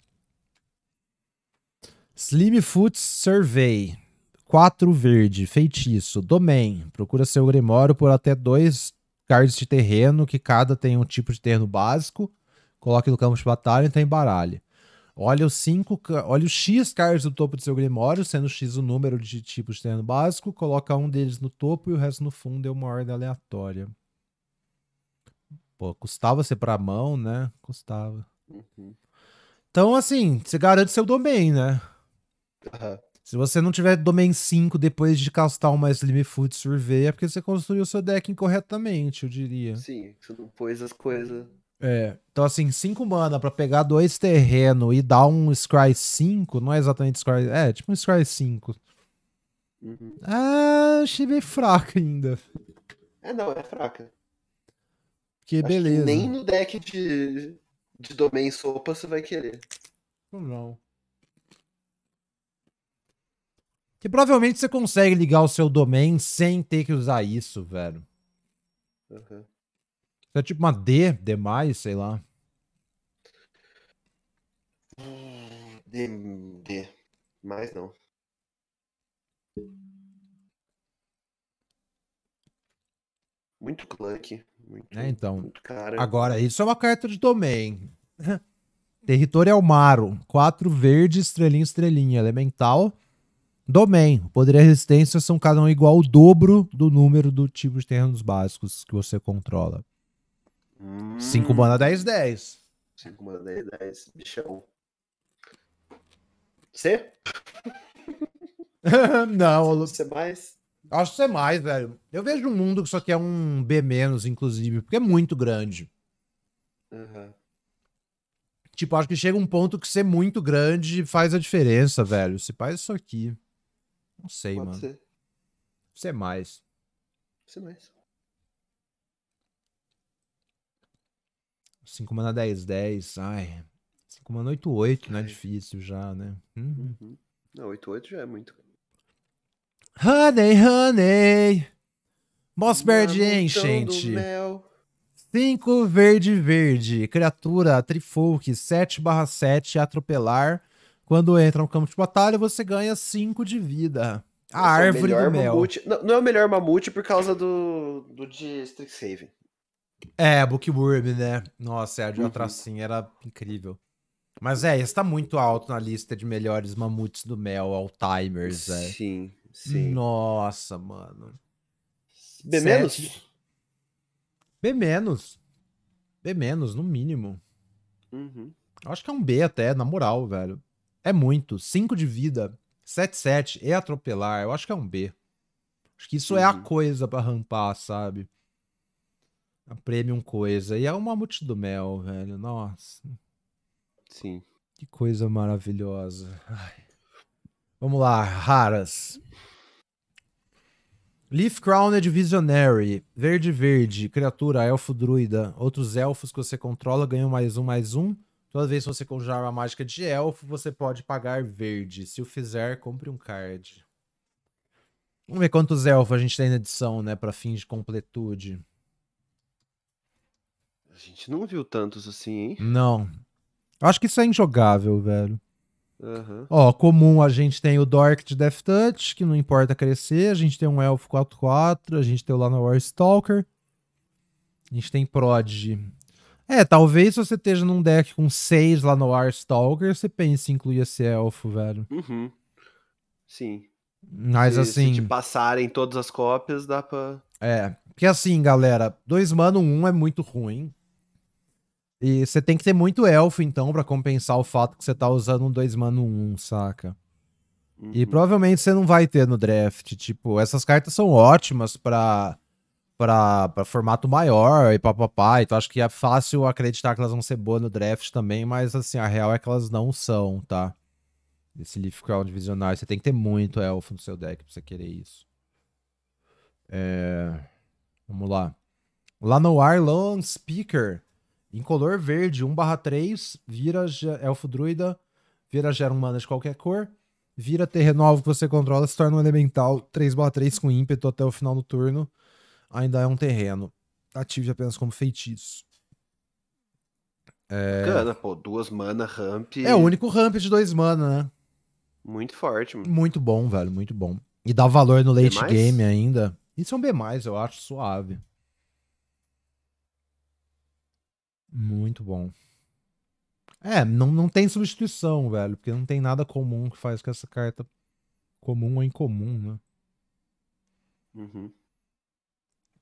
Speaker 1: Slim foot Survey. 4 verde, feitiço, domain. Procura seu grimório por até dois cards de terreno, que cada tem um tipo de terreno básico. Coloque no campo de batalha e tem embaralhe. Olha os cinco, olha os X cards do topo do seu Grimório, sendo X o número de tipos de terreno básico, coloca um deles no topo e o resto no fundo é uma ordem aleatória. Pô, custava ser pra mão, né? Custava. Uhum. Então, assim, você garante seu domain, né? Uhum. Se você não tiver domain 5 depois de castar uma Slim Food Survey, é porque você construiu seu deck incorretamente, eu diria. Sim, você não pôs as coisas é. Então, assim, 5 mana pra pegar dois terreno e dar um Scry 5, não é exatamente Scry. É, tipo um Scry 5. Uhum. Ah, achei bem fraca ainda.
Speaker 2: É, não, é fraca.
Speaker 1: Que Acho beleza. Que nem
Speaker 2: no deck de, de Domain Sopa você vai querer.
Speaker 1: Não. Que provavelmente você consegue ligar o seu domain sem ter que usar isso, velho. Uhum. Então, é tipo uma D, demais, sei lá.
Speaker 2: D, D. Mais não. Muito clunk. Muito, é, então. Muito Agora,
Speaker 1: isso é uma carta de domain. o Maro. Quatro verde, estrelinha, estrelinha. Elemental. Domain. Poder e resistência são cada um igual ao dobro do número do tipo de terrenos básicos que você controla. 5 mana 10, 10. 5 mana 10, 10. Bichão. Você? não, Lu... Você mais? Acho que é mais, velho. Eu vejo um mundo que só quer um B-, inclusive, porque é muito grande. Uhum. Tipo, acho que chega um ponto que ser muito grande faz a diferença, velho. Se faz isso aqui. Não sei, Pode mano. Ser. Ser é mais. Ser é mais. 5 mana 10, 10. Ai. 5 mana 8, 8, não é difícil já, né? Uhum. uhum. Não, 8, 8 já é muito. Honey, honey. Moss verde enchente. 5 verde verde. Criatura Trifolk 7 barra 7 atropelar. Quando entra no campo de batalha, você ganha 5 de vida. A Nossa, é árvore é do mel.
Speaker 2: Não, não, é o melhor mamute por causa
Speaker 1: do, do de Strixhaven. É, Bookworm, né? Nossa, a é, de uhum. Tracinha era incrível. Mas é, esse tá muito alto na lista de melhores mamutes do Mel, all timers, é. sim. sim. Nossa, mano. B menos? B menos. B menos, no mínimo. Uhum. Acho que é um B até, na moral, velho. É muito. 5 de vida, 7-7, e atropelar. Eu acho que é um B. Acho que isso uhum. é a uhum. coisa para rampar, sabe? A Premium coisa. E é uma multi do mel, velho. Nossa. Sim. Que coisa maravilhosa. Ai. Vamos lá, raras. Leaf Crowned Visionary. Verde verde. Criatura, elfo druida. Outros elfos que você controla ganham mais um, mais um. Toda vez que você conjurar uma mágica de elfo, você pode pagar verde. Se o fizer, compre um card. Vamos ver quantos elfos a gente tem na edição, né? Pra fins de completude. A gente não viu tantos assim, hein? Não. Acho que isso é injogável, velho. Uhum. Ó, comum a gente tem o Dork de Death Touch, que não importa crescer. A gente tem um Elfo 4-4, a gente tem o war Stalker. A gente tem Prodigy. É, talvez se você esteja num deck com 6 lá no war Stalker, você pense em incluir esse elfo, velho.
Speaker 2: Uhum. Sim. Mas se, assim. Se te passarem todas as cópias, dá pra.
Speaker 1: É. Porque assim, galera, 2 mano 1 um é muito ruim. E você tem que ter muito elfo, então, para compensar o fato que você tá usando um 2 mano 1, um, saca? Uhum. E provavelmente você não vai ter no draft. Tipo, essas cartas são ótimas pra, pra, pra formato maior e papapá. Então acho que é fácil acreditar que elas vão ser boas no draft também, mas assim, a real é que elas não são, tá? Esse Leaf Crown divisionário, você tem que ter muito elfo no seu deck pra você querer isso. É... Vamos lá. lá no Arlon Speaker em color verde, 1/3, vira elfo druida, vira gera um mana de qualquer cor, vira terreno alvo que você controla, se torna um elemental 3/3 com ímpeto até o final do turno. Ainda é um terreno. Ative apenas como feitiço.
Speaker 2: É... Bacana, pô, duas mana, ramp. É o único
Speaker 1: ramp de dois mana, né? Muito forte, mano. Muito bom, velho, muito bom. E dá valor no late game ainda. Isso é um B, eu acho, suave. Muito bom. É, não, não tem substituição, velho, porque não tem nada comum que faz com essa carta comum ou incomum, né? Uhum.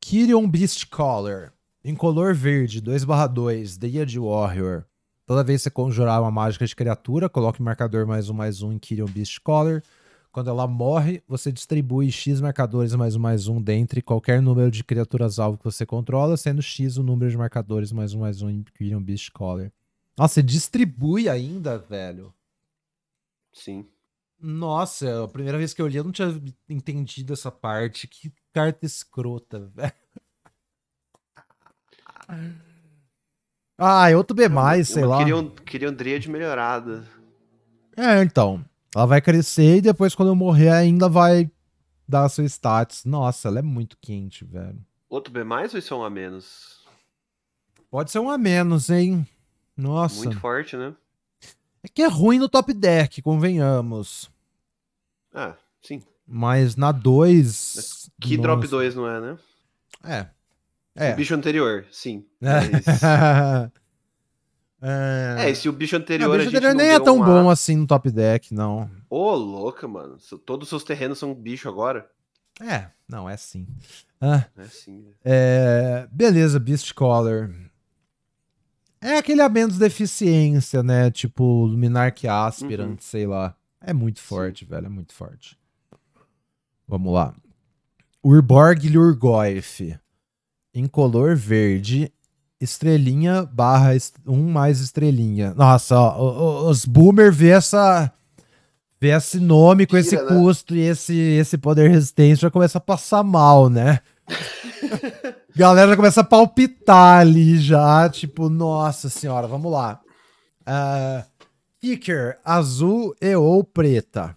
Speaker 1: Kirion Beastcaller, em color verde, 2/2, deia de Warrior. Toda vez que você conjurar uma mágica de criatura, coloque o marcador mais um mais um em Kirion Beastcaller. Caller quando ela morre, você distribui X marcadores mais um mais um dentre qualquer número de criaturas-alvo que você controla, sendo X o número de marcadores mais um mais um em Quirion Beast Collar. Nossa, você distribui ainda, velho. Sim. Nossa, a primeira vez que eu li, eu não tinha entendido essa parte. Que carta escrota, velho. Ah, é outro B, sei lá. Queria um,
Speaker 2: queria um Dread melhorado.
Speaker 1: É, então. Ela vai crescer e depois, quando eu morrer, ainda vai dar seu status. Nossa, ela é muito quente, velho.
Speaker 2: Outro B mais ou isso é um a menos?
Speaker 1: Pode ser um a menos, hein? Nossa. Muito forte, né? É que é ruim no top deck, convenhamos.
Speaker 2: Ah, sim.
Speaker 1: Mas na 2. Que nossa. drop
Speaker 2: 2 não é, né? É. É. O bicho anterior, sim.
Speaker 1: Mas... É, é se o bicho anterior. Não, o bicho anterior nem é tão bom assim no top deck, não.
Speaker 2: Ô, oh, louca, mano. Todos os seus terrenos são bicho agora.
Speaker 1: É, não, é sim. Ah, é sim. Né? É... beleza, Beast Collar. É aquele a menos deficiência, né? Tipo, luminar Aspirant, uhum. sei lá. É muito forte, sim. velho, é muito forte. Vamos lá. Urborg em color verde, estrelinha barra um mais estrelinha. Nossa, ó, os boomer vê essa vê esse nome Tira, com esse né? custo e esse esse poder resistência já começa a passar mal, né? Galera já começa a palpitar ali já, tipo, nossa senhora, vamos lá. Uh, kicker azul e ou preta.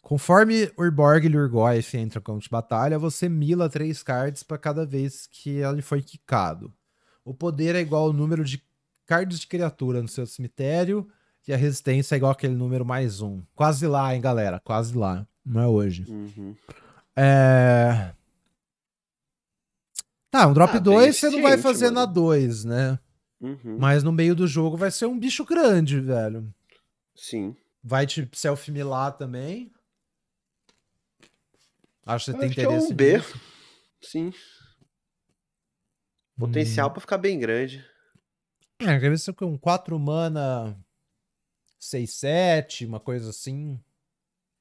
Speaker 1: Conforme Urborg e Lurgoyf entram no campo de batalha, você mila três cards para cada vez que ele foi quicado. O poder é igual ao número de cards de criatura no seu cemitério. E a resistência é igual aquele número mais um. Quase lá, hein, galera? Quase lá. Não é hoje. Uhum. É... Tá, um drop 2 ah, você não vai fazer mano. na 2, né? Uhum. Mas no meio do jogo vai ser um bicho grande, velho. Sim. Vai te self-milar também. Acho que você tem acho interesse. Que é um B. Sim.
Speaker 2: Potencial hum. para ficar bem grande.
Speaker 1: É, acredito que um 4 mana 6, 7, uma coisa assim.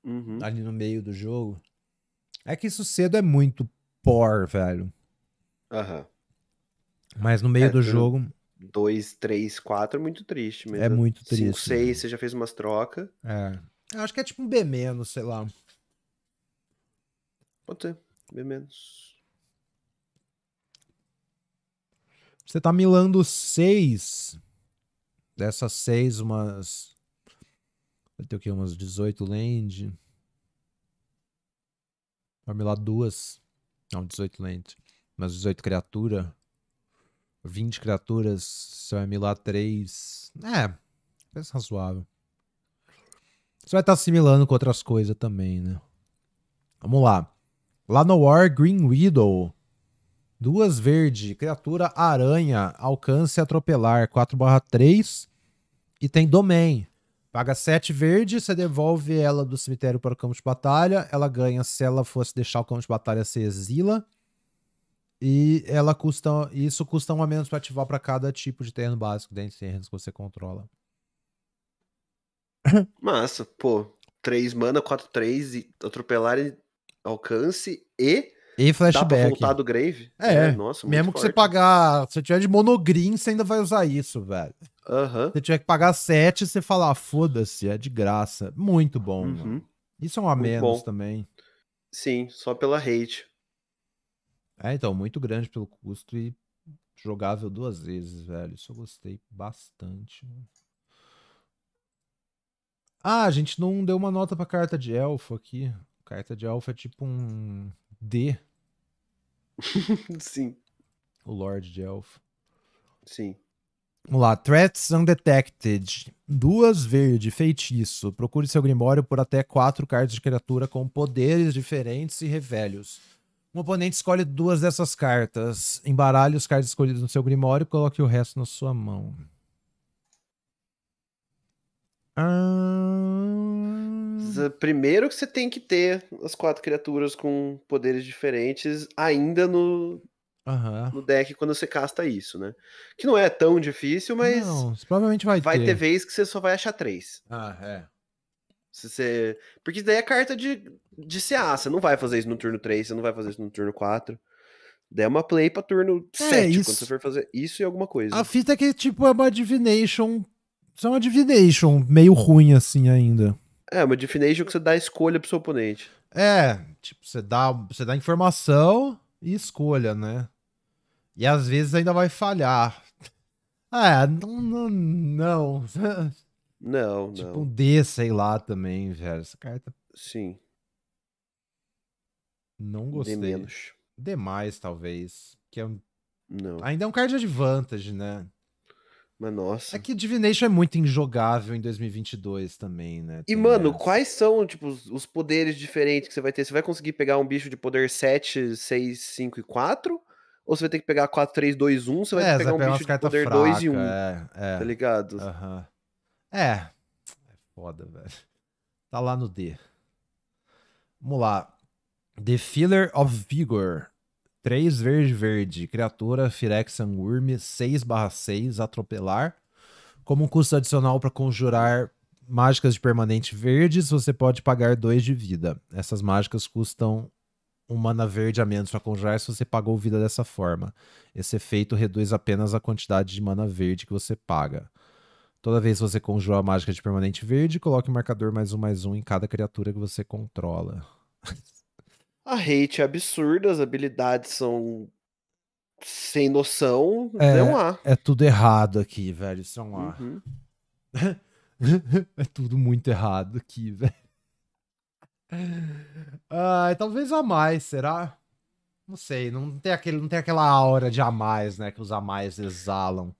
Speaker 1: Uhum. Ali no meio do jogo. É que isso cedo é muito por, velho. Aham. Mas no meio é, do jogo. 2, 3, 4
Speaker 2: é muito triste mesmo. É muito triste. 5, 6, você já fez umas trocas.
Speaker 1: É. Eu acho que é tipo um B-, sei lá. Pode ser. B-. Você tá milando seis. Dessas seis, umas. Vai ter o quê? Umas 18 land. Vai milar duas. Não, 18 land. Umas 18 criatura. 20 criaturas. Você vai milar três. É. Pensa é razoável. Você vai tá estar assimilando com outras coisas também, né? Vamos lá. Lá no War, Green Widow Duas verde, criatura aranha, alcance atropelar, 4/3. E tem domain. Paga 7 verde, você devolve ela do cemitério para o campo de batalha. Ela ganha se ela fosse deixar o campo de batalha, se exila. E ela custa, isso custa um a menos para ativar para cada tipo de terreno básico dentro de terrenos que você controla. Massa, pô. 3 mana, 4,
Speaker 2: 3 e atropelar e alcance e
Speaker 1: e flashback. Dá voltar do grave? É, é nossa, mesmo que forte. você pagar, se tiver de monogreen, você ainda vai usar isso, velho. Uhum. Se tiver que pagar 7, você fala, ah, foda-se, é de graça. Muito bom. Uhum. Isso é um a menos bom.
Speaker 2: também. Sim, só pela hate.
Speaker 1: É, então, muito grande pelo custo e jogável duas vezes, velho. Isso eu gostei bastante. Ah, a gente não deu uma nota pra carta de elfo aqui. Carta de elfo é tipo um D
Speaker 2: Sim. O Lord de Elfo. Sim.
Speaker 1: Vamos lá. Threats Undetected. Duas verde, feitiço. Procure seu grimório por até quatro cartas de criatura com poderes diferentes e revelhos. Um oponente escolhe duas dessas cartas. Embaralhe os cards escolhidos no seu grimório e coloque o resto na sua mão. Ah,
Speaker 2: Uhum. Primeiro que você tem que ter as quatro criaturas com poderes diferentes ainda no, uhum. no deck quando você casta isso, né? Que não é tão difícil, mas. Não,
Speaker 1: provavelmente vai, ter. Vai ter
Speaker 2: vez que você só vai achar três. Ah, é. Se você... Porque daí é carta de, de CA, você não vai fazer isso no turno 3, você não vai fazer isso no turno 4. Daí é uma play pra turno é, 7, isso... quando você for fazer isso e alguma coisa. A
Speaker 1: fita é que, tipo, é uma divination. Isso é uma divination meio ruim assim ainda.
Speaker 2: É, uma definition é que você dá escolha
Speaker 1: pro seu oponente. É, tipo, você dá, você dá informação e escolha, né? E às vezes ainda vai falhar. Ah, é, não. Não, não, não. tipo não. um D, sei lá, também, velho. Essa carta. Sim. Não gostei. Demais menos. talvez. Que é um... Não. Ainda é um card de advantage, né? Mas nossa. É que Divination é muito injogável em 2022 também, né? Tem e, mano, essa.
Speaker 2: quais são, tipo, os, poderes diferentes que você vai ter? Você vai conseguir pegar um bicho de poder 7, 6, 5 e 4? Ou você vai ter que pegar 4, 3, 2, 1? Você vai é, ter que pegar um bicho de poder fraca, 2 e 1.
Speaker 1: É, é. Tá ligado? Aham. Uh -huh. É. É foda, velho. Tá lá no D. Vamos lá. The Filler of Vigor. 3 verde verde, criatura Firex Angurme 6/6 atropelar. Como custo adicional para conjurar mágicas de permanente verdes, você pode pagar 2 de vida. Essas mágicas custam um mana verde a menos para conjurar se você pagou vida dessa forma. Esse efeito reduz apenas a quantidade de mana verde que você paga. Toda vez que você conjura a mágica de permanente verde, coloque o um marcador mais um mais um em cada criatura que você controla.
Speaker 2: A hate é absurda, as habilidades são sem noção. É, é um A.
Speaker 1: É tudo errado aqui, velho. Isso é um A. Uhum. é tudo muito errado aqui, velho. Ah, talvez a mais, será? Não sei, não tem, aquele, não tem aquela aura de a mais, né? Que os a mais exalam.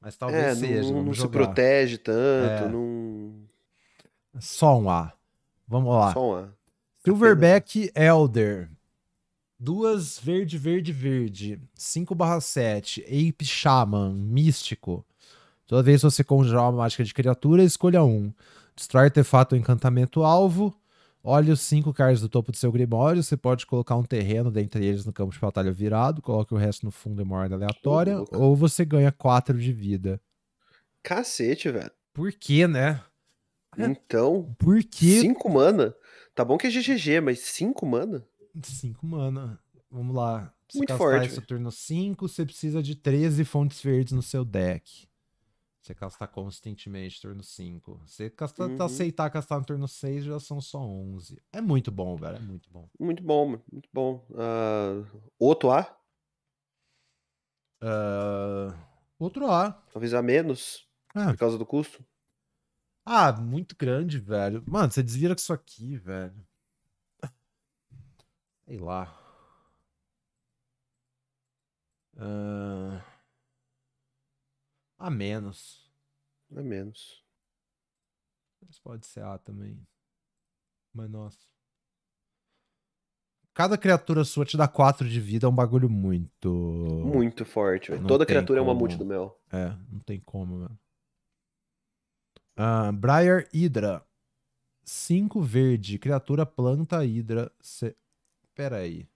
Speaker 1: Mas talvez é, seja. Não, não se protege tanto, é. não. Só um A. Vamos lá. Só um A. Silverback Elder. Duas verde, verde, verde. 5/7. Ape Shaman. Místico. Toda vez que você conjurar uma mágica de criatura, escolha um. Destrói artefato ou encantamento alvo. Olhe os cinco cards do topo do seu grimório. Você pode colocar um terreno dentre eles no campo de batalha virado. Coloque o resto no fundo em uma ordem aleatória. ou você ganha 4 de vida.
Speaker 2: Cacete, velho. Por quê, né? Então. Por quê? 5 mana? Tá bom que é GGG, mas 5 mana?
Speaker 1: 5 mana. Vamos lá. Se Muito castar forte, esse véio. turno 5, você precisa de 13 fontes verdes no seu deck. Você castar constantemente turno 5. Se Você uhum. aceitar castar no turno 6 já são só 11. É muito bom, velho. É muito bom. Muito
Speaker 2: bom, muito bom. Uh, outro A? Uh, outro A. Talvez a menos. Ah. Por causa do custo?
Speaker 1: Ah, muito grande, velho. Mano, você desvira com isso aqui, velho. Sei lá. Uh... A menos. A menos. Mas pode ser A também. Mas nossa. Cada criatura sua te dá 4 de vida, é um bagulho muito. Muito forte, velho. Toda criatura como. é uma multi do mel. É, não tem como, velho. Uh, Briar Hydra. 5 verde. Criatura planta Hydra. Se... Pera aí.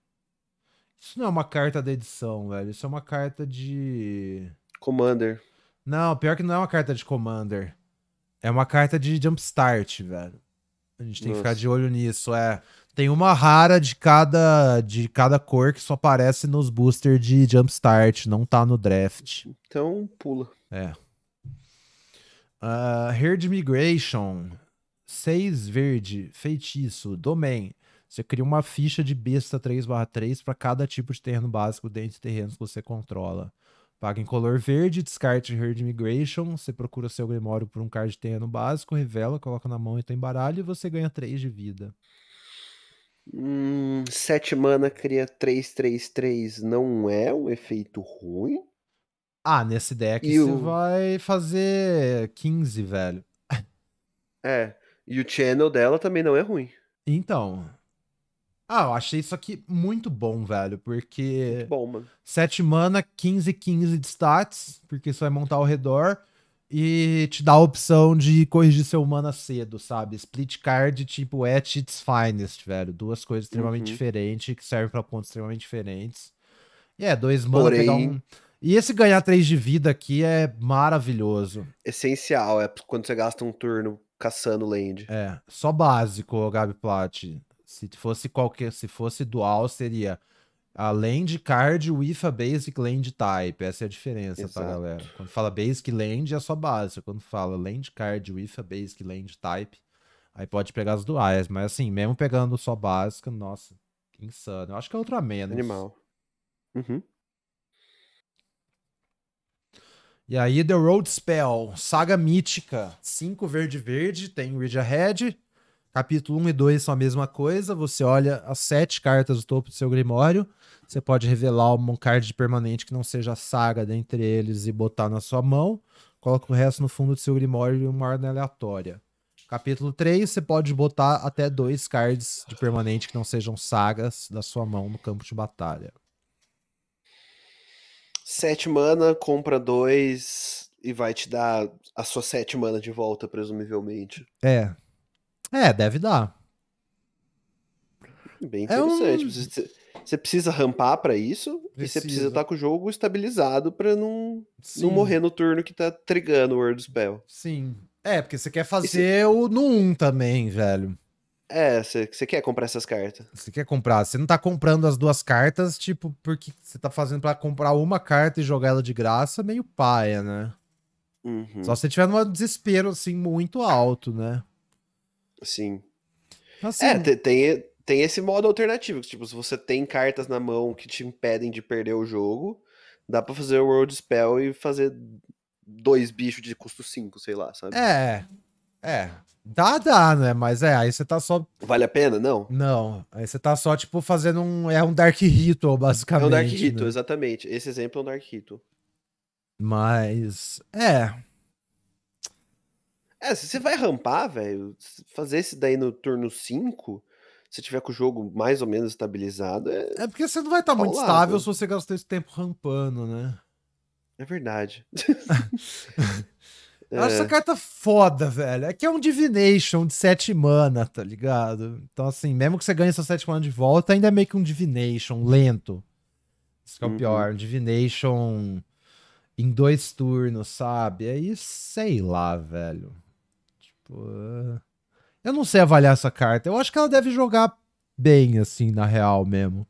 Speaker 1: Isso não é uma carta da edição, velho. Isso é uma carta de. Commander. Não, pior que não é uma carta de Commander. É uma carta de Jumpstart, velho. A gente tem Nossa. que ficar de olho nisso. É. Tem uma rara de cada, de cada cor que só aparece nos boosters de Jumpstart. Não tá no draft. Então, pula. É. Uh, ah, Herd Migration. 6 verde, feitiço, domain. Você cria uma ficha de besta 3/3 para cada tipo de terreno básico dentro de terrenos que você controla. Paga em color verde, descarte Herd Migration. Você procura seu Grimório por um card de terreno básico, revela, coloca na mão e tem baralho e você ganha 3 de vida.
Speaker 2: Hum, 7 mana cria 3, 3, 3 não é um efeito ruim.
Speaker 1: Ah, nesse deck e você o... vai fazer 15, velho. É, e o
Speaker 2: channel dela também não é ruim.
Speaker 1: Então. Ah, eu achei isso aqui muito bom, velho, porque. Muito bom, mano. 7 mana, 15, 15 de stats, porque você vai montar ao redor. E te dá a opção de corrigir seu mana cedo, sabe? Split card tipo at its finest, velho. Duas coisas extremamente uhum. diferentes, que servem para pontos extremamente diferentes. E é, dois mana Porém... pegar um e esse ganhar 3 de vida aqui é maravilhoso. Essencial, é quando você gasta um turno caçando land. É, só básico, Gabi Plat. Se fosse qualquer, se fosse dual, seria a land card with a basic land type. Essa é a diferença, Exato. tá, galera? Quando fala basic land, é só básico. Quando fala land card with a basic land type, aí pode pegar as duais. Mas assim, mesmo pegando só básica, nossa, insano. Eu acho que é outra menos. Animal. Uhum. E aí, The Road Spell, saga mítica. 5 verde-verde, tem Ridge Ahead. Capítulo 1 e 2 são a mesma coisa. Você olha as sete cartas do topo do seu Grimório. Você pode revelar um card permanente que não seja a saga dentre eles e botar na sua mão. Coloca o resto no fundo do seu Grimório e uma ordem aleatória. Capítulo 3, você pode botar até dois cards de permanente que não sejam sagas da sua mão no campo de batalha.
Speaker 2: Sete mana, compra dois e vai te dar a sua sete mana de volta, presumivelmente.
Speaker 1: É. É, deve dar. Bem
Speaker 2: interessante. É um... você, precisa rampar para isso precisa. e você precisa estar tá com o jogo estabilizado para não, não morrer no turno que tá trigando o World Spell.
Speaker 1: Sim. É, porque você quer fazer Esse... o no 1 também, velho. É,
Speaker 2: você quer comprar essas cartas.
Speaker 1: Você quer comprar. Você não tá comprando as duas cartas, tipo, porque você tá fazendo para comprar uma carta e jogar ela de graça, meio paia, né? Uhum. Só se você tiver num desespero, assim, muito alto, né? Sim. Assim, é,
Speaker 2: tem, tem esse modo alternativo, que, tipo, se você tem cartas na mão que te impedem de perder o jogo, dá para fazer o World Spell e fazer dois bichos de custo 5, sei lá, sabe? É,
Speaker 1: é. Dá, dá, né? Mas é, aí você tá só.
Speaker 2: Vale a pena? Não.
Speaker 1: Não. Aí você tá só, tipo, fazendo um. É um Dark Ritual, basicamente. É um Dark Ritual, né?
Speaker 2: exatamente. Esse exemplo é um Dark Ritual.
Speaker 1: Mas. É.
Speaker 2: É, se você vai rampar, velho, fazer esse daí no turno 5, se tiver com o jogo mais ou menos estabilizado. É, é porque você não vai estar tá muito lado. estável se
Speaker 1: você gastar esse tempo rampando, né? É verdade. Eu acho é. essa carta foda, velho. É que é um Divination de sete mana, tá ligado? Então, assim, mesmo que você ganhe essa sete mana de volta, ainda é meio que um Divination lento. Isso que é o uhum. pior. Um Divination em dois turnos, sabe? Aí, sei lá, velho. Tipo. É. Eu não sei avaliar essa carta. Eu acho que ela deve jogar bem, assim, na real mesmo.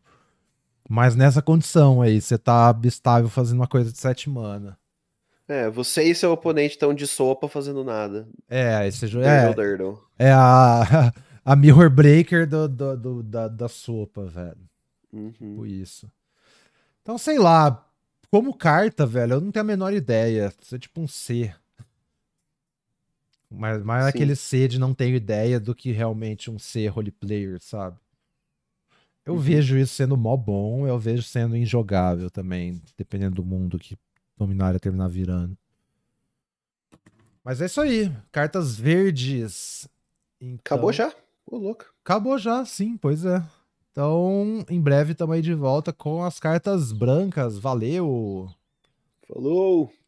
Speaker 1: Mas nessa condição aí, você tá estável fazendo uma coisa de sete mana.
Speaker 2: É, você e seu oponente estão de sopa fazendo nada.
Speaker 1: É, esse jogo é, é a, a Mirror Breaker do, do, do da, da sopa, velho. Uhum. Tipo isso. Então, sei lá, como carta, velho, eu não tenho a menor ideia. Isso é tipo um C. Mas mais aquele C de não tenho ideia do que realmente um C roleplayer, sabe? Eu uhum. vejo isso sendo mó bom, eu vejo sendo injogável também, dependendo do mundo que Dominária terminar virando. Mas é isso aí. Cartas verdes. Então... Acabou já? Ô, louco. Acabou já, sim, pois é. Então, em breve estamos aí de volta com as cartas brancas. Valeu! Falou!